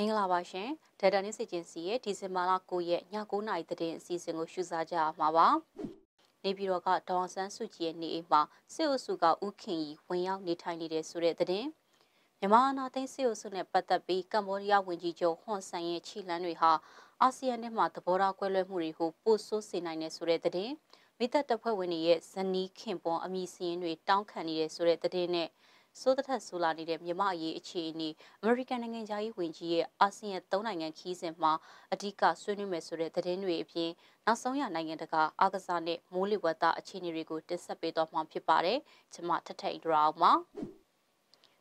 မင်္ဂလာပါရှင်ဒေတာနင်းစီဂျင်စီရဲ့ဒီဇင်ဘာလ9ရက်ည9:00နာရီသတင်းအစီအစဉ်ကိုရှုစားကြရမှာပါနေပြည်တော်ကဒေါအောင်ဆန်းစုကြည်ရဲ့နေအိမ်မှာစစ်အုပ်စုကဥခင်ကြီးဝင်ရောက်နေထိုင်နေတဲ့ဆိုတဲ့သတင်းမြန်မာအနာသိန်းစစ်အုပ်စုနဲ့ပတ်သက်ပြီးကမ္ဘောဒီးယားဝန်ကြီးချုပ်ဟွန်ဆန်ရဲ့ခြေလှမ်းတွေဟာအာဆီယံနဲ့မှသဘောထားကွဲလွဲမှုတွေကိုပိုဆိုးစေနိုင်တယ်ဆိုတဲ့သတင်းမိသက်တပ်ဖွဲ့ဝင်တွေရဲ့ဇနီးခင်ပွန်အမိစင်းတွေတောင်းခံနေတယ်ဆိုတဲ့သတင်းနဲ့စိုးတထက်ဆိုလာနေတဲ့မြမအရေးအခြေအနေအမေရိကန်နိုင်ငံသားရေးဝန်ကြီးရဲ့အာဆီယံ၃နိုင်ငံခီးစဉ်မှာအဓိကဆွေးနွေးမယ်ဆိုတဲ့သတင်းတွေအပြင်နောက်ဆုံးရနိုင်ငံတကာအာကစားနဲ့မိုးလေဝသအခြေအနေတွေကိုတင်ဆက်ပေးသွားမှာဖြစ်ပါတယ်။ကျွန်မထထအိဒရာအောင်ပါ။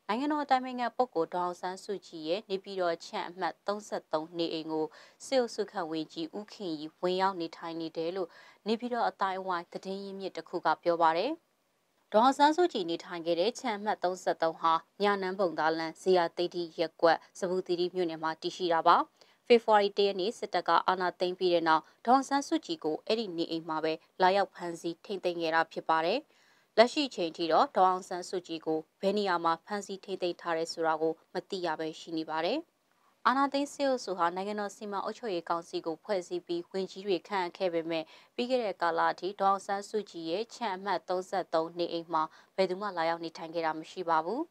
နိုင်ငံတော်အတိုင်ပင်ခံပုဂ္ဂိုလ်ဒေါအောင်ဆန်းစုကြည်ရဲ့နေပြည်တော်ချန့်အမှတ်33နေအိမ်ကိုစေအုပ်စုခန့်ဝင်ကြီးဦးခင်ကြီးဝင်ရောက်နေထိုင်နေတယ်လို့နေပြည်တော်အတိုင်းအဝိုင်းသတင်းရင်းမြစ်တစ်ခုကပြောပါတယ်။ဒေါ်ဆန်းစုကြည်နေထိုင်ခဲ့တဲ့ခြံမှတ်33ဟာညာနန်းပုံသားလန်ဇီယာသိတိရက်ကွက်စပူတီတီမြို့နယ်မှာတည်ရှိတာပါဖေဖော်ဝါရီ၁ရက်နေ့စစ်တပ်ကအာဏာသိမ်းပြီးတဲ့နောက်ဒေါ်ဆန်းစုကြည်ကိုအဲ့ဒီနေအိမ်မှာပဲလာရောက်ဖမ်းဆီးထိန်းသိမ်းခဲ့တာဖြစ်ပါတယ်လက်ရှိချိန်ထိတော့ဒေါအောင်ဆန်းစုကြည်ကိုဘယ်နေရာမှာဖမ်းဆီးထိန်းသိမ်းထားရဲဆိုတာကို မသိရပဲရှိနေပါတယ်။အာနာသိန်းစစ်အုပ်စုဟာနိုင်ငံတော်စီမံအုပ်ချုပ်ရေးကောင်စီကိုဖွဲ့စည်းပြီးဝင်ကြီးတွေခန့်အပ်ခဲ့ပေမဲ့ပြီးခဲ့တဲ့ကာလအထိဒေါအောင်ဆန်းစုကြည်ရဲ့ချန်အမှတ်33နေအိမ်မှာဘယ်သူမှလာရောက်နေထိုင်ခဲ့တာမရှိပါဘူး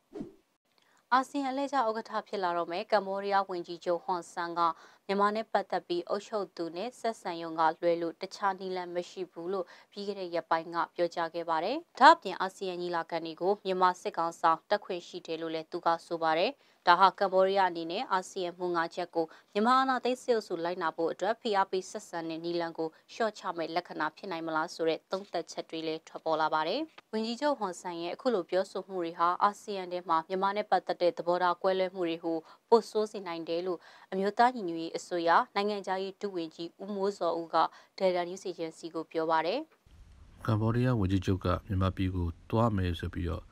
။အာဆီယံလက်ကျဥက္ကဋ္ဌဖြစ်လာတော့မယ်ကမ္ဘောဒီးယားဝန်ကြီးချုပ်ဟွန်ဆန်ကမြန်မာနဲ့ပတ်သက်ပြီးအုပ်ချုပ်သူနဲ့ဆက်ဆံရုံကလွဲလို့တခြားနည်းလမ်းမရှိဘူးလို့ပြီးခဲ့တဲ့ရက်ပိုင်းကပြောကြားခဲ့ပါတယ်။ဒါ့အပြင်အာဆီယံညီလာခံတွေကိုမြန်မာစစ်ကောင်ဆောင်တက်ခွင့်ရှိတယ်လို့လည်းသူကဆိုပါတယ်။ဒါဟာကမ္ဘောဒီးယားအနေနဲ့အာဆီယံမူငါချက်ကိုမြန်မာအနာသိစေအုပ်စုလိုက်နာဖို့အတွက်ဖိအားပေးဆက်ဆံတဲ့နီလန်ကိုရှော့ချမဲ့လက္ခဏာဖြစ်နိုင်မလားဆိုတဲ့သုံးသပ်ချက်တွေလည်းထွက်ပေါ်လာပါတယ်။ဝန်ကြီးချုပ်ဟွန်ဆန်ရဲ့အခုလိုပြောဆိုမှုတွေဟာအာဆီယံထဲမှာမြန်မာနဲ့ပတ်သက်တဲ့သဘောထားကွဲလွဲမှုတွေကိုပိုဆိုးစေနိုင်တယ်လို့အမျိုးသားညီညွတ်ရေးအစိုးရနိုင်ငံခြားရေးဒုဝန်ကြီးဦးမိုးစောဦးကဒေတာ news agency ကိုပြောပါတယ်။ကမ္ဘောဒီးယားဝန်ကြီးချုပ်ကမြန်မာပြည်ကိုတွားမယ်ဆိုပြီးတော့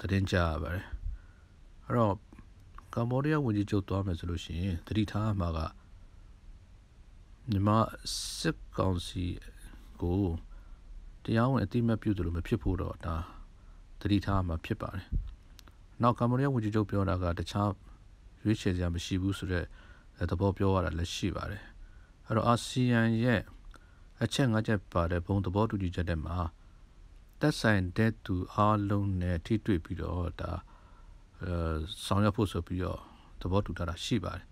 သတင်းကြားရပါတယ်။အဲ့တော့ကမ္ဘောဒီးယားဝန်ကြီးချုပ်သွားမယ်ဆိုလို့ရှိရင်တတိထားအမှာကမြန်မာစစ်ကောင်စီကိုတရားဝင်အတိမတ်ပြုတယ်လို့မဖြစ်ဖို့တော့ဒါတတိထားမှာဖြစ်ပါတယ်။နောက်ကမ္ဘောဒီးယားဝန်ကြီးချုပ်ပြောတာကတခြားရွေးချယ်စရာမရှိဘူးဆိုတော့သဘောပြောရတာလည်းရှိပါတယ်။အဲ့တော့အာဆီယံရဲ့အချက်၅ချက်ပါတဲ့ဘုံသဘောတူညီချက်တွေမှာတက်ဆိုင်တဲ့သူအားလုံးနဲ့ထိတွေ့ပြီးတော့ဒါအဲဆောင်ရွက်ဖို့ဆိုပြီးတော့သဘောတူထားတာရှိပါတယ်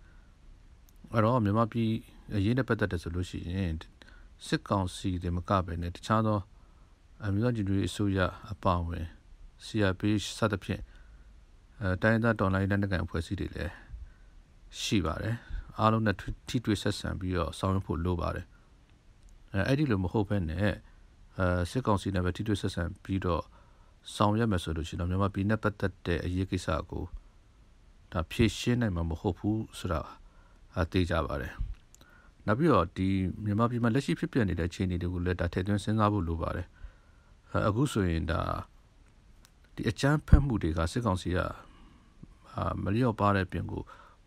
အဲ့တော့မြန်မာပြည်အရေးနဲ့ပတ်သက်တယ်ဆိုလို့ရှိရင်စစ်ကောင်စီတွေမကပဲနဲ့တခြားသောအမျိုးသားညီညွတ်ရေးအစိုးရအပါအဝင် CRPH စသဖြင့်အဲတိုင်းဒေသတော်လိုင်းတဲ့နိုင်ငံအဖွဲ့အစည်းတွေလည်းရှိပါတယ်အားလုံးနဲ့ထိတွေ့ဆက်ဆံပြီးတော့ဆောင်ရွက်ဖို့လိုပါတယ်အဲအဲ့ဒီလိုမဟုတ်ဘဲနဲ့အဲစစ်ကောင်စီနဲ့ပဲထိတွေ့ဆက်ဆံပြီးတော့ဆောင်ရွက်မယ်ဆိုလို့ရှိရင်တော့မြန်မာပြည်နဲ့ပတ်သက်တဲ့အရေးကိစ္စကိုဒါဖြည့်ရှင်းနိုင်မှာမဟုတ်ဘူးဆိုတာအသေးကြပါတယ်။နောက်ပြီးတော့ဒီမြန်မာပြည်မှာလက်ရှိဖြစ်ပျက်နေတဲ့အခြေအနေတွေကိုလည်းဒါထည့်သွင်းစဉ်းစားဖို့လိုပါတယ်။အခုဆိုရင်ဒါဒီအကြမ်းဖက်မှုတွေကစစ်ကောင်စီကမလျော့ပါတဲ့ပြင်ကို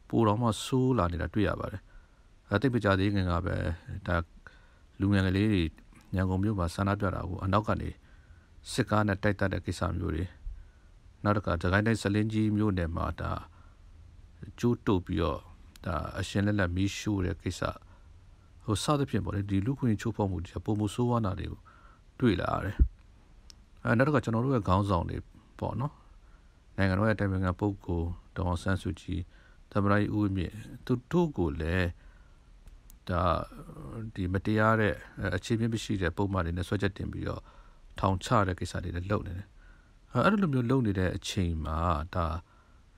ပိုတော်မှဆိုးလာနေတာတွေ့ရပါတယ်။အဲတိတ်ပကြသေးခင်ကပဲဒါလူငယ်ကလေးတွေရန်ကုန်မြို့မှာဆန္ဒပြတာကိုအနောက်ကနေစစ်ကားနဲ့တိုက်တက်တဲ့ကိစ္စမျိုးတွေနောက်တစ်ခါသခိုင်းတိုင်းစလင်းကြီးမျိုးနယ်မှာဒါကျိုးတုတ်ပြီးတော့ဒါအရှင်လက်လက်မီးရှို့တဲ့ကိစ္စဟိုစသဖြင့်ပေါ့လေဒီလူခွင့်ချိုးဖောက်မှုတွေပုံမှုဆိုးဝါးနာတွေကိုတွေ့လာရတယ်အဲနောက်တစ်ခါကျွန်တော်တို့ရဲ့ခေါင်းဆောင်တွေပေါ့နော်နိုင်ငံတော်ရဲ့တိုင်ပင်ခံပုဂ္ဂိုလ်ဒေါအောင်ဆန်းစုကြည်သမရိုင်းဦးမြင့်သူတို့ကိုလည်းဒါဒီမတရားတဲ့အခြေပြင်းမရှိတဲ့ပုံမှန်တွေနဲ့ဆွဲချက်တင်ပြီးတော့ထောင်ချတဲ့ကိစ္စတွေလည်းလုပ်နေတယ်အဲ့လိုမျိုးလုပ်နေတဲ့အချိန်မှာဒါ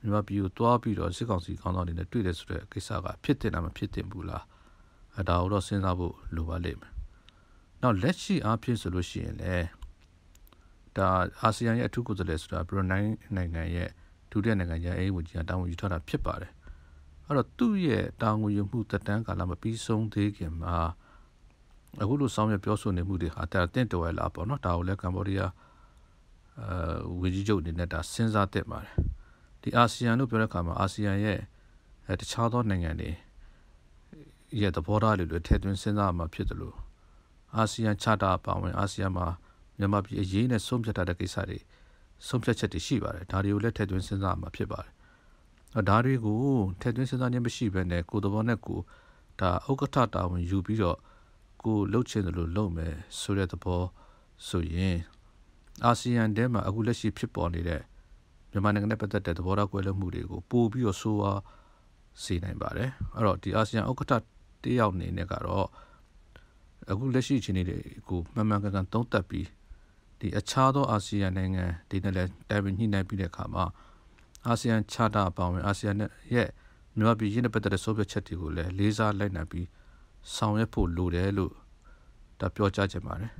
မြန်မာပြည်ကိုတွားပြီးတော့စစ်ကောင်စီခေါင်းဆောင်တွေနဲ့တွေ့တယ်ဆိုတဲ့ကိစ္စကဖြစ်တင်တာမဖြစ်တင်ဘူးလားအဲဒါတော့စဉ်းစားဖို့လိုပါလိမ့်မယ်နောက်လက်ရှိအားဖြင့်ဆိုလို့ရှိရင်လည်းဒါအာဆီယံရဲ့အထူးကိုယ်စားလှယ်ဆိုတာဘရူနိုင်းနိုင်ငံရဲ့ဒုတိယနိုင်ငံရဲ့အေးဝန်ကြီးကတာဝန်ယူထားတာဖြစ်ပါတယ်အဲ့တော့သူ့ရဲ့တာဝန်ယူမှုတက်တန်းကာလမပြီးဆုံးသေးခင်မှာအခုလိုဆောင်ရွက်ပြောဆိုနေမှုတွေဟာတင့်တော်ရလားပေါ့နော်ဒါကိုလည်းကမ္ဘောဒီးယားအဲဝန်ကြီးချုပ်အနေနဲ့ဒါစဉ်းစားသင့်ပါတယ်ဒီအာဆီယံလို့ပြောတဲ့အခါမှာအာဆီယံရဲ့တခြားသောနိုင်ငံတွေရဲ့သဘောထားတွေလိုထည့်သွင်းစဉ်းစားမှာဖြစ်တယ်လို့အာဆီယံချတာအပါဝင်အာဆီယံမှာမြန်မာပြည်အရေးနဲ့ဆုံးဖြတ်ထားတဲ့ကိစ္စတွေဆုံးဖြတ်ချက်တွေရှိပါတယ်ဒါတွေကိုလည်းထည့်သွင်းစဉ်းစားမှာဖြစ်ပါတယ်အဲဒါတွေကိုထည့်သွင်းစဉ်းစားခြင်းမရှိဘဲနဲ့ကိုယ်သဘောနဲ့ကိုယ်ဒါဥက္ကဋ္ဌတာဝန်ယူပြီးတော့ကိုလှုပ်ချင်တယ်လို့လုပ်မယ်ဆိုတဲ့သဘောဆိုရင်အာဆီယံထဲမှာအခုလက်ရှိဖြစ်ပေါ်နေတဲ့မြန်မာနိုင်ငံနဲ့ပတ်သက်တဲ့သဘောထားကွဲလွဲမှုတွေကိုပို့ပြီးတော့ဆိုးွားစေနိုင်ပါတယ်အဲ့တော့ဒီအာဆီယံဥက္ကဋ္ဌတယောက်အနေနဲ့ကတော့အခုလက်ရှိအခြေအနေတွေကိုမှန်မှန်ကန်ကန်သုံးသပ်ပြီးဒီအခြားသောအာဆီယံနိုင်ငံတွေနဲ့လည်းတိုင်ပင်ညှိနှိုင်းပြီးတဲ့အခါမှာအာဆီယံချာတာအပါအဝင်အာဆီယံရဲ့မြန်မာပြည်ရင်းနဲ့ပတ်သက်တဲ့ဆုံးဖြတ်ချက်တွေကိုလည်းလေးစားလိုက်နာပြီးဆောင်ရွက်ဖို့လိုတယ်လို့ဒါပြောကြားချင်ပါတယ်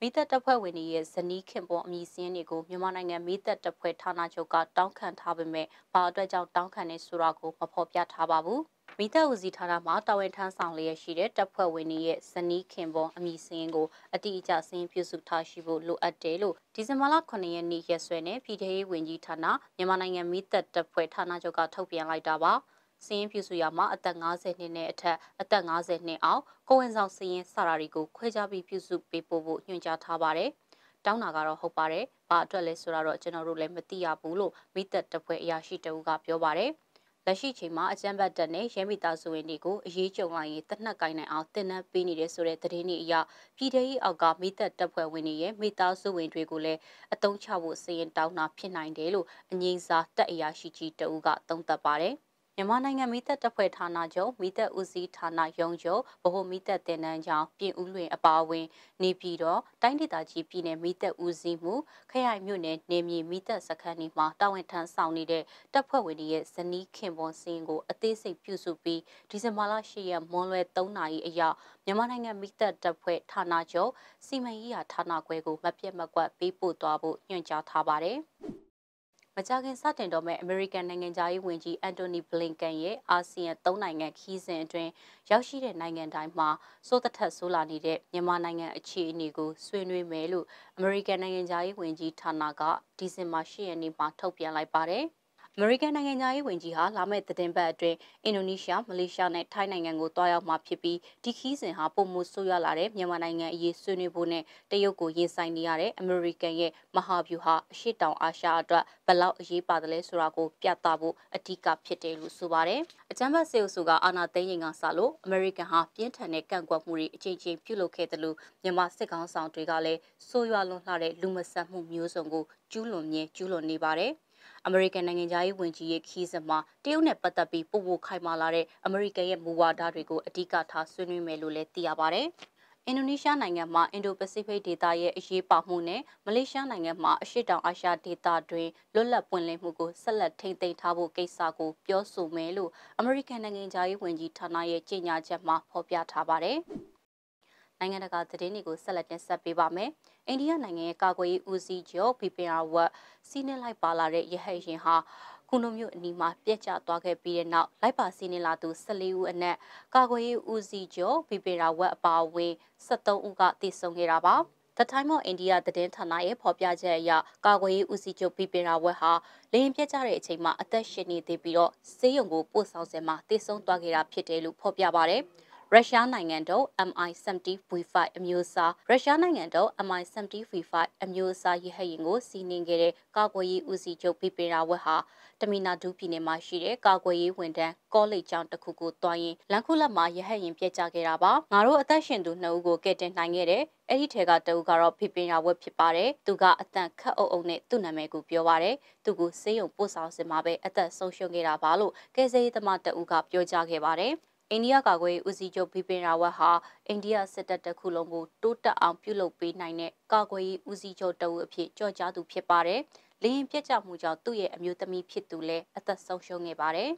မီးသက်တပ်ဖွဲ့ဝင်တွေရဲ့ဇနီးခင်ပွန်အမည်စင်းတွေကိုမြန်မာနိုင်ငံမီးသက်တပ်ဖွဲ့ဌာနချုပ်ကတောင်းခံထားပေမဲ့ဘာအတွက်ကြောင့်တောင်းခံနေဆိုတာကိုမဖော်ပြထားပါဘူးမိသက်ဦးစီးဌာနမှာတာဝန်ထမ်းဆောင်လျက်ရှိတဲ့တပ်ဖွဲ့ဝင်တွေရဲ့ဇနီးခင်ပွန်အမည်စင်းကိုအတိအကျစင်းပြုစုထားရှိဖို့လိုအပ်တယ်လို့ဒီဇင်ဘာလ9ရက်နေ့ရက်စွဲနဲ့ပြည်ထရေးဝန်ကြီးဌာနမြန်မာနိုင်ငံမိသက်တပ်ဖွဲ့ဌာနချုပ်ကထုတ်ပြန်လိုက်တာပါ။စည်ရင်ပြည့်စုရမှာအသက်50နှစ်နဲ့အထက်အသက်50နှစ်အောင်ကိုဝင်ဆောင်စည်ရင်စာရာတွေကိုခွဲခြားပြီးပြည့်စုပေးပို့ဖို့ညွှန်ကြားထားပါတယ်။တောင်းတာကတော့ဟုတ်ပါတယ်။ဘာအတွက်လဲဆိုတာတော့ကျွန်တော်တို့လည်းမသိရဘူးလို့မိသက်တပွဲအရာရှိတဦးကပြောပါတယ်။လက်ရှိချိန်မှာအကြံဘတ်တက်နဲ့ရဲမိသားစုဝင်တွေကိုအရေးကြုံလာရင်တနက်ကင်နိုင်အောင်တင်နန်းပေးနေတဲ့ဆိုတဲ့သတင်းတွေအရပြည်ထရေးအောက်ကမိသက်တပ်ဖွဲ့ဝင်တွေရဲ့မိသားစုဝင်တွေကိုလည်းအတုံးချဖို့စီရင်တောင်းတာဖြစ်နိုင်တယ်လို့အငြိမ်းစားတက်အရာရှိကြီးတဦးကသုံးသပ်ပါတယ်။မြန်မာနိုင်ငံမိသက်တပ်ဖွဲ့ဌာနချုပ်မိသက်ဦးစီးဌာနရုံးချုပ်ဗဟိုမိသက်တင်နန်းချောင်းပြင်ဦးလွင်အပါအဝင်နေပြည်တော်တိုင်းဒေသကြီးပြည်နယ်မိသက်ဦးစီးမှုခရိုင်မြို့နယ်နေမြေမိသက်စခန်းဒီမှာတာဝန်ထမ်းဆောင်နေတဲ့တပ်ဖွဲ့ဝင်တွေရဲ့ဇနီးခင်ပွန်စင်းကိုအသေးစိတ်ပြုစုပြီးဒီဇင်ဘာလ10ရက်မွန်လွယ်3နာရီအရောက်မြန်မာနိုင်ငံမိသက်တပ်ဖွဲ့ဌာနချုပ်စီမံရေးရာဌာနခွဲကိုမပြတ်မကွက်ပေးပို့သွားဖို့ညွှန်ကြားထားပါတယ်။မကြာခင်စတင်တော့မဲ့အမေရိကန်နိုင်ငံသားရေးဝန်ကြီးအန်တိုနီဘလင်ကန်ရဲ့အာဆီယံ၃နိုင်ငံခီးစဉ်အတွင်းရောက်ရှိတဲ့နိုင်ငံတိုင်းမှာစိုးတထက်ဆိုးလာနေတဲ့မြန်မာနိုင်ငံအခြေအနေကိုဆွေးနွေးမယ်လို့အမေရိကန်နိုင်ငံသားရေးဝန်ကြီးဌာနကဒီဇင်ဘာ၈ရက်နေ့မှာထုတ်ပြန်လိုက်ပါတယ်။အမေရိကန်နိုင်ငံသားရေးဝန်ကြီးဟာလာမယ့်သတင်းပတ်အတွင်းအင်ဒိုနီးရှားမလေးရှားနဲ့ထိုင်းနိုင်ငံကိုတွားရောက်မှာဖြစ်ပြီးဒီခီးစဉ်ဟာပုံမှုဆိုးရွားလာတဲ့မြန်မာနိုင်ငံအရေးဆွေးနွေးဖို့နဲ့တရုတ်ကိုရင်ဆိုင်နေရတဲ့အမေရိကန်ရဲ့မဟာဗျူဟာအရှိတောင်အာရှအတွက်ဘလောက်အရေးပါတယ်လဲဆိုတာကိုပြသဖို့အဓိကဖြစ်တယ်လို့ဆိုပါတယ်။အကြမ်းဖက်စေအုပ်စုကအာဏာသိမ်းရင်ကစလို့အမေရိကန်ဟာပြင်းထန်တဲ့ကန့်ကွက်မှုတွေအကြိမ်ကြိမ်ပြုလုပ်ခဲ့တယ်လို့မြန်မာစစ်ကောင်ဆောင်တွေကလည်းဆိုးရွားလွန်လှတဲ့လူမဆန်မှုမျိုးစုံကိုကျူးလွန်မြဲကျူးလွန်နေပါတယ်။အမေရိကန်နိုင်ငံသားရေးဝန်ကြီးရဲ့ခီးစမှာတရုတ်နဲ့ပတ်သက်ပြီးပို့ပို့ခိုင်မာလာတဲ့အမေရိကန်ရဲ့မူဝါဒတွေကိုအဓိကထားဆွေးနွေးမယ်လို့လည်းသိရပါဗျ။အင်ဒိုနီးရှားနိုင်ငံမှာအင်ဒိုပစိဖိတ်ဒေသရဲ့အရေးပါမှုနဲ့မလေးရှားနိုင်ငံမှာအရှေ့တောင်အာရှဒေသတွင်လွတ်လပ်ပွင့်လင်းမှုကိုဆက်လက်ထိန်းသိမ်းထားဖို့ကိစ္စကိုပြောဆိုမယ်လို့အမေရိကန်နိုင်ငံသားရေးဝန်ကြီးဌာနရဲ့ကြေညာချက်မှာဖော်ပြထားပါတယ်။နိုင်ငံတကာသတင်းတွေကိုဆက်လက်တင်ဆက်ပေးပါမယ်။အိန္ဒိယနိုင်ငံရဲ့ကာကွယ်ရေးဦးစီးချုပ် BPR ဝတ်စီးနင်းလိုက်ပါလာတဲ့ရဟတ်ယာဉ်ဟာကုနုမြို့အနီးမှာပြက်ကျသွားခဲ့ပြီးတဲ့နောက်လိုက်ပါစီးနင်းလာသူ14ဦးအနက်ကာကွယ်ရေးဦးစီးချုပ် BPR ဝတ်အပါအဝင်73ဦးကသေဆုံးခဲ့တာပါ The Time of India သတင်းဌာနရဲ့ဖော်ပြချက်အရကာကွယ်ရေးဦးစီးချုပ်ဘီပင်ရာဝက်ဟာလေရင်ပြတ်ကျတဲ့အချိန်မှာအသက်ရှင်နေသေးပြီးတော့ဆေးရုံကိုပို့ဆောင်စင်မှာတည်ဆုံသွားခဲ့တာဖြစ်တယ်လို့ဖော်ပြပါဗျ။ရုရှားနိုင်ငံတို့ Mi-70 V5 အမျိုးအစားရုရှားနိုင်ငံတို့ Mi-70 V5 အမျိုးအစားရဟတ်ယာဉ်ကိုစီးနင်းခဲ့တဲ့ကာကွယ်ရေးဦးစီးချုပ်ပိပင်ရာဝက်ဟာတမီနာဒူပြည်နယ်မှာရှိတဲ့ကာကွယ်ရေးဝန်ထမ်းကောလိပ်ကျောင်းတစ်ခုကိုတွားရင်လန်ခုလက်မှာရဟတ်ယာဉ်ပြက်ကျခဲ့တာပါငါတို့အသက်ရှင်သူနှစ်ဦးကိုကယ်တင်နိုင်ခဲ့တယ်အဲ့ဒီထဲကတဦးကတော့ဖိပင်ရာဝက်ဖြစ်ပါတယ်။သူကအတန်ခတ်အုပ်အုပ်နဲ့သူ့နာမည်ကိုပြောပါတယ်။သူကိုစေယုံပို့ဆောင်စင်မှာပဲအသက်ဆုံးရှုံးခဲ့တာပါလို့ကယ်ဆယ်ရေးသမားတဦးကပြောကြားခဲ့ပါတယ်။အိန္ဒိယကာကွယ်ရေးဦးစီးချုပ်ဘီပင်ရာဝတ်ဟာအိန္ဒိယစစ်တပ်တစ်ခုလုံးကိုတိုးတက်အောင်ပြုလုပ်ပေးနိုင်တဲ့ကာကွယ်ရေးဦးစီးချုပ်တဦးအဖြစ်ကြော်ကြားသူဖြစ်ပါတယ်။လေရင်ပြက်ကျမှုကြောင့်သူ့ရဲ့အမျိုးသမီးဖြစ်သူလည်းအသက်ဆုံးရှုံးခဲ့ပါတယ်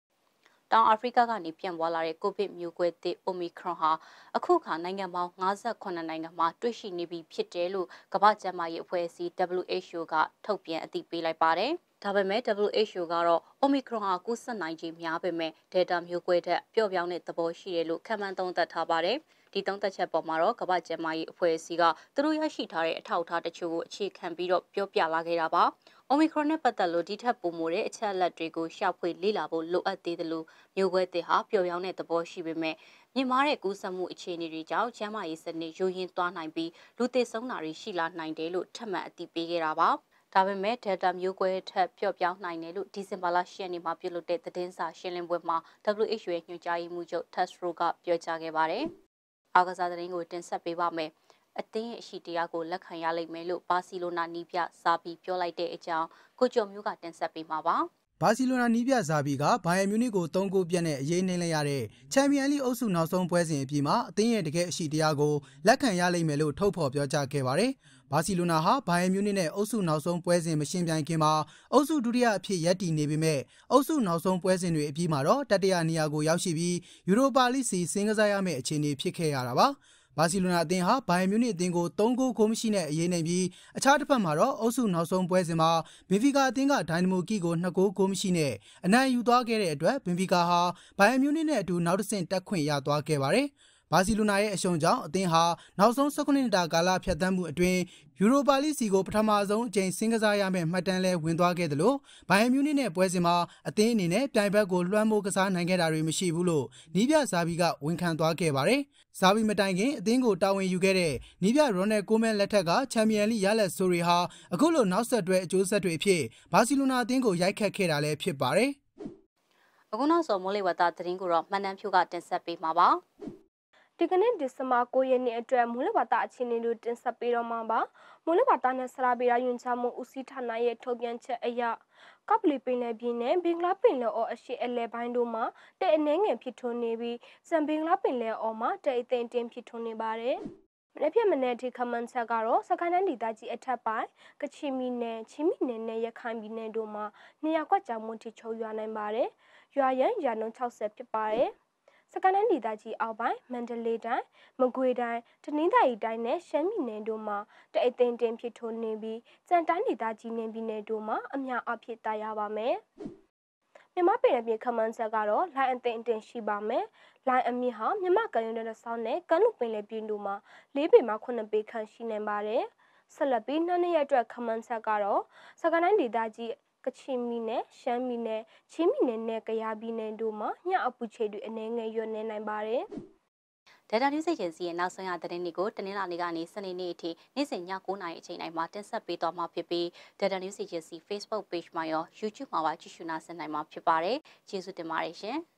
။တောင်အာဖရိကကနေပြန့်ပွားလာတဲ့ကိုဗစ်မျိုးကွဲသစ် Omicron ဟာအခုခါနိုင်ငံပေါင်း58နိုင်ငံမှာတွေ့ရှိနေပြီဖြစ်တယ်လို့ကမ္ဘာ့ကျန်းမာရေးအဖွဲ့အစည်း WHO ကထုတ်ပြန်အသိပေးလိုက်ပါတယ်။ဒါပေမဲ့ WHO ကတော့ Omicron ဟာကူးစက်နိုင်ခြင်းများပေမဲ့ Delta မျိုးကွဲထက်ပျော့ပြောင်းတဲ့သဘောရှိတယ်လို့ခန့်မှန်းသုံးသပ်ထားပါတယ်။ဒီသုံးသပ်ချက်ပေါ်မှာတော့ကမ္ဘာ့ကျန်းမာရေးအဖွဲ့အစည်းကသူတို့ရရှိထားတဲ့အထောက်အထားတချို့ကိုအခြေခံပြီးတော့ပြောပြလာခဲ့တာပါ။ Omicron နဲ့ပတ်သက်လို့ဒီထက်ပိုမိုတဲ့အချက်အလက်တွေကိုရှာဖွေလေ့လာဖို့လိုအပ်သေးတယ်လို့မျိုးကွဲသစ်ဟာပျော့ပြောင်းတဲ့သဘောရှိပေမဲ့မြင့်မားတဲ့ကူးစက်မှုအခြေအနေတွေကြောင့်ကျန်းမာရေးစနစ်ယိုယွင်းသွားနိုင်ပြီးလူသေဆုံးတာတွေရှိလာနိုင်တယ်လို့ထပ်မံအတည်ပြုခဲ့တာပါ။ဒါပေမဲ့ Delta မျိုးကွဲထက်ပျော့ပြောင်းနိုင်တယ်လို့ဒီဇင်ဘာလ10ရက်နေ့မှာ ပြုလုပ်တဲ့သတင်းစာရှင်းလင်းပွဲမှာ WHO ရဲ့ညွှန်ကြားရေးမှူးချုပ် Tedros ကပြောကြားခဲ့ပါတယ်။အားကစားသတင်းကိုတင်ဆက်ပေးပါမယ်။အသင်းရဲ့အရှိတရားကိုလက်ခံရလိမ့်မယ်လို့ဘာစီလိုနာနီးပြဇာဘီပြောလိုက်တဲ့အကြောင်းကိုကျော်မျိုးကတင်ဆက်ပေးမှာပါဘာစီလိုနာနီးပြဇာဘီကဘိုင်ယန်မြူနစ်ကို၃ဂိုးပြတ်နဲ့အရေးနှိမ့်လိုက်ရတဲ့ချန်ပီယံလိအုပ်စုနောက်ဆုံးပွဲစဉ်အပြီးမှာအသင်းရဲ့တကယ်အရှိတရားကိုလက်ခံရလိမ့်မယ်လို့ထုတ်ဖော်ပြောကြားခဲ့ပါတယ်။ဘာစီလိုနာဟာဘိုင်ယန်မြူနစ်နဲ့အုပ်စုနောက်ဆုံးပွဲစဉ်မရှင်ပြိုင်ခင်မှာအုပ်စုဒုတိယအဖြစ်ရပ်တည်နေပေမဲ့အုပ်စုနောက်ဆုံးပွဲစဉ်တွေအပြီးမှာတော့တတိယနေရာကိုရောက်ရှိပြီးယူရိုပါလိစီစင်ကစားရမယ့်အခြေအနေဖြစ်ခဲ့ရတာပါဘာစီလိုနာအသင်းဟာဘိုင်ယန်မြူနစ်အသင်းကို3ဂိုးကိုမရှိနဲ့အရေးနိုင်ပြီးအခြားတစ်ဖက်မှာတော့အုပ်စုနောက်ဆုံးပွဲစဉ်မှာဘင်ဖီကာအသင်းကဒိုင်နမိုကီကို2ဂိုးကိုမရှိနဲ့အနိုင်ယူသွားခဲ့တဲ့အတွက်ဘင်ဖီကာဟာဘိုင်ယန်မြူနစ်နဲ့အတူနောက်တစ်ဆင့်တက်ခွင့်ရသွားခဲ့ပါတယ်။ဘာစီလိုနာရဲ့အရှုံးကြောင့်အသင်းဟာနောက်ဆုံး18နှစ်တာကာလဖြတ်သန်းမှုအတွင်းယူရိုပါလိစီကိုပထမဆုံးအကြိမ်စင်ကစားရမယ့်မှတ်တမ်းလဲဝင်သွားခဲ့တယ်လို့ဘိုင်ယန်မြူနစ်နဲ့ပွဲစဉ်မှာအသင်းအနေနဲ့ပြိုင်ဘက်ကိုလွှမ်းမိုးကစားနိုင်ခဲ့တာတွေမရှိဘူးလို့နီးပြဇာဘီကဝန်ခံသွားခဲ့ပါတယ်။ဇာဘီမတိုင်ခင်အသင်းကိုတာဝန်ယူခဲ့တဲ့နီးပြရော်နယ်ကိုမန်လက်ထက်ကချန်ပီယံလိရလက်ဆိုတွေဟာအခုလိုနောက်ဆက်တွဲအကျိုးဆက်တွေအဖြစ်ဘာစီလိုနာအသင်းကိုရိုက်ခတ်ခဲ့တာလည်းဖြစ်ပါတယ်။အခုနောက်ဆုံးမိုးလေဝသသတင်းကိုတော့မှန်တမ်းဖြူကတင်ဆက်ပေးမှာပါ။ဒီကနေ့ဒီဇင်ဘာ9ရက်နေ့အတွက်မိုးလေဝသအခြေအနေတွေတင်ဆက်ပေးတော့မှာပါမိုးလေဝသနဲ့ဆရာဗေဒညွှန်ကြားမှုဦးစီးဌာနရဲ့ထုတ်ပြန်ချက်အရကပလီပင်လယ်ပြင်နဲ့ဘင်္ဂလားပင်လယ်အော်အရှေ့အလယ်ပိုင်းတို့မှာတဲ့အနေငယ်ဖြစ်ထွန်းနေပြီးစံဘင်္ဂလားပင်လယ်အော်မှာတဲ့အသင်တင်ဖြစ်ထွန်းနေပါတယ်မနေ့ပြမနေ့ထိခမန်ချက်ကတော့စကိုင်းတိုင်းဒေသကြီးအထက်ပိုင်းကချင်ပြည်နယ်ချင်းပြည်နယ်နဲ့ရခိုင်ပြည်နယ်တို့မှာနေရာကွက်ကြောင်မွန်ထိချုံရွာနိုင်ပါတယ်။ရွာရန်ရာနှုန်း60ဖြစ်ပါတယ်။စကနန်းဒေသကြီးအောက်ပိုင်းမန္တလေးတိုင်းမကွေတိုင်းတနင်္သာရီတိုင်းနဲ့ရှမ်းပြည်နယ်တို့မှာတအိတ်တင်တင်ဖြစ်ထွန်းနေပြီးစံတိုင်းဒေသကြီးနေပြည်နယ်တို့မှာအများအဖြစ်တာရပါမယ်မြမပင်ရပြင်ခမန်းဆက်ကတော့လိုင်းအသင်အတင်ရှိပါမယ်။လိုင်းအမြင့်ဟာမြမကံရုံးတဲ့ဆောင်းနဲ့ကန်းလူပင်လေပြင်းတို့မှာ၄ပေမှ9ပေခန့်ရှိနေပါတယ်။ဆက်လက်ပြီးနောက်နှစ်ရက်အတွက်ခမန်းဆက်ကတော့စကနိုင်းဒေသကြီးကချင်ပြည်နယ်ရှမ်းပြည်နယ်ချင်းပြည်နယ်နဲ့ကယားပြည်နယ်တို့မှာညအပူချိန်တွေအနည်းငယ်ရွံ့နေနိုင်ပါတယ်။ Data News Agency ရဲ့နောက်ဆုံးရသတင်းတွေကိုတနင်္လာနေ့ကနေစနေနေ့အထိနေ့စဉ်ည9:00နာရီအချိန်တိုင်းမှာတင်ဆက်ပေးသွားမှာဖြစ်ပြီး Data News Agency Facebook Page မှာရော YouTube မှာပါကြည့်ရှုနိုင်စင်နိုင်မှာဖြစ်ပါတယ်။ကျေးဇူးတင်ပါတယ်ရှင်။